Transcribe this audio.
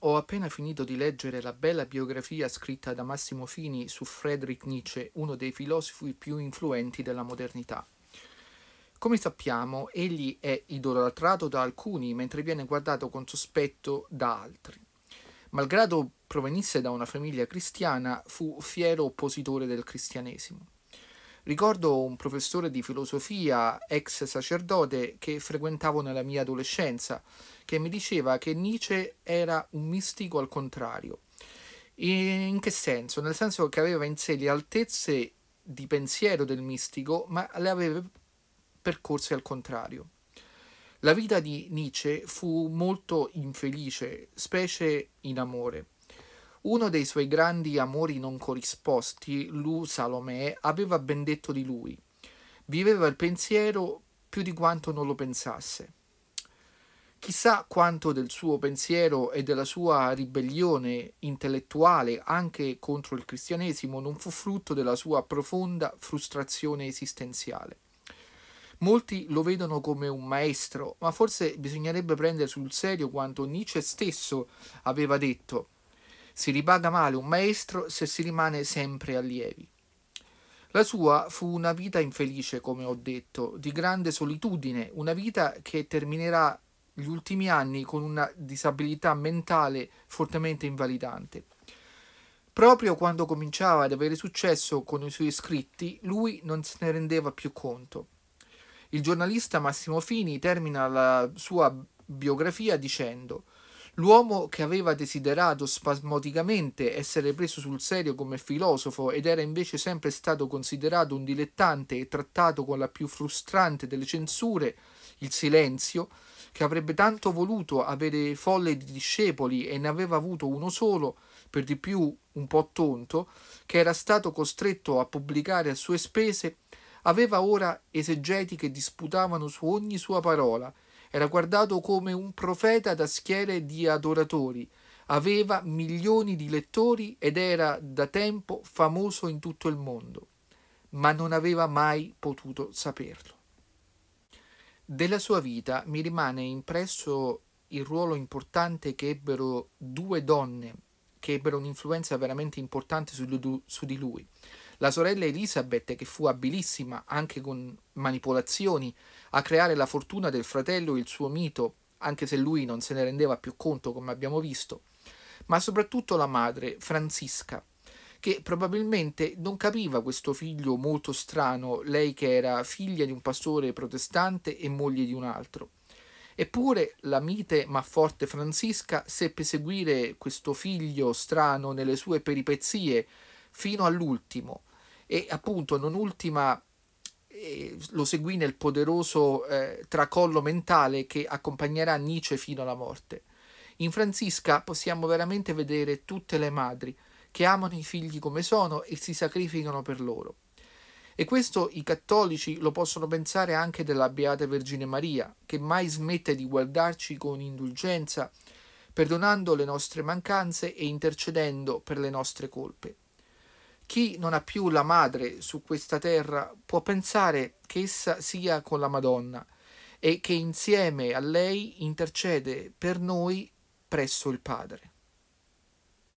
Ho appena finito di leggere la bella biografia scritta da Massimo Fini su Friedrich Nietzsche, uno dei filosofi più influenti della modernità. Come sappiamo, egli è idolatrato da alcuni, mentre viene guardato con sospetto da altri. Malgrado provenisse da una famiglia cristiana, fu fiero oppositore del cristianesimo. Ricordo un professore di filosofia, ex sacerdote, che frequentavo nella mia adolescenza, che mi diceva che Nietzsche era un mistico al contrario. In che senso? Nel senso che aveva in sé le altezze di pensiero del mistico, ma le aveva percorse al contrario. La vita di Nietzsche fu molto infelice, specie in amore. Uno dei suoi grandi amori non corrisposti, Lu Salomè, aveva ben detto di lui. Viveva il pensiero più di quanto non lo pensasse. Chissà quanto del suo pensiero e della sua ribellione intellettuale anche contro il cristianesimo non fu frutto della sua profonda frustrazione esistenziale. Molti lo vedono come un maestro, ma forse bisognerebbe prendere sul serio quanto Nietzsche stesso aveva detto. Si ripaga male un maestro se si rimane sempre allievi. La sua fu una vita infelice, come ho detto, di grande solitudine, una vita che terminerà gli ultimi anni con una disabilità mentale fortemente invalidante. Proprio quando cominciava ad avere successo con i suoi scritti, lui non se ne rendeva più conto. Il giornalista Massimo Fini termina la sua biografia dicendo L'uomo che aveva desiderato spasmodicamente essere preso sul serio come filosofo ed era invece sempre stato considerato un dilettante e trattato con la più frustrante delle censure, il silenzio, che avrebbe tanto voluto avere folle di discepoli e ne aveva avuto uno solo, per di più un po' tonto, che era stato costretto a pubblicare a sue spese, aveva ora esegeti che disputavano su ogni sua parola era guardato come un profeta da schiere di adoratori, aveva milioni di lettori ed era da tempo famoso in tutto il mondo, ma non aveva mai potuto saperlo. Della sua vita mi rimane impresso il ruolo importante che ebbero due donne che ebbero un'influenza veramente importante su di lui la sorella Elisabeth, che fu abilissima anche con manipolazioni a creare la fortuna del fratello e il suo mito, anche se lui non se ne rendeva più conto come abbiamo visto, ma soprattutto la madre, Francisca, che probabilmente non capiva questo figlio molto strano, lei che era figlia di un pastore protestante e moglie di un altro. Eppure la mite ma forte Francisca seppe seguire questo figlio strano nelle sue peripezie fino all'ultimo, e appunto non ultima eh, lo seguì nel poderoso eh, tracollo mentale che accompagnerà Nietzsche fino alla morte. In Franziska possiamo veramente vedere tutte le madri che amano i figli come sono e si sacrificano per loro. E questo i cattolici lo possono pensare anche della Beata Vergine Maria, che mai smette di guardarci con indulgenza, perdonando le nostre mancanze e intercedendo per le nostre colpe. Chi non ha più la madre su questa terra può pensare che essa sia con la Madonna e che insieme a lei intercede per noi presso il Padre.